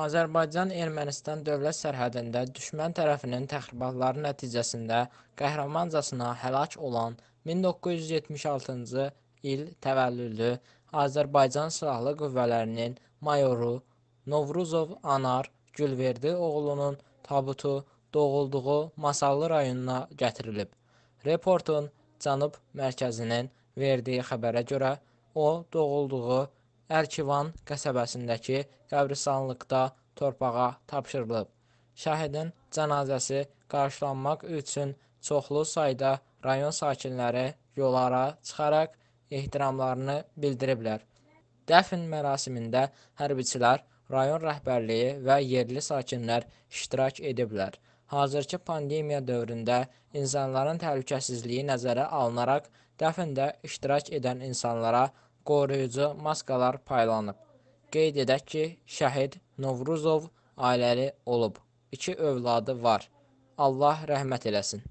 Azərbaycan-Ermənistan dövlət sərhədində düşmən tərəfinin təxribatları nəticəsində qəhrəmancasına həlak olan 1976-cı il təvəllüdlü Azərbaycan Silahlı Qüvvələrinin mayoru Novruzov Anar Gülverdioğlunun tabutu doğulduğu Masallı rayonuna gətirilib. Reportun Cənub mərkəzinin verdiyi xəbərə görə o doğulduğu Ərkivan qəsəbəsindəki qəbristanlıqda torpağa tapşırılıb. Şahidin cənazəsi qarşılanmaq üçün çoxlu sayda rayon sakinləri yollara çıxaraq ehtiramlarını bildiriblər. Dəfn mərasimində hərbiçilər, rayon rəhbərliyi və yerli sakinlər iştirak ediblər. Hazırki pandemiya dövründə insanların təhlükəsizliyi nəzərə alınaraq dəfndə iştirak edən insanlara qoruyucu maskalar paylanıb. Qeyd edək ki, şəhid Novruzov ailəli olub, iki övladı var. Allah rəhmət eləsin.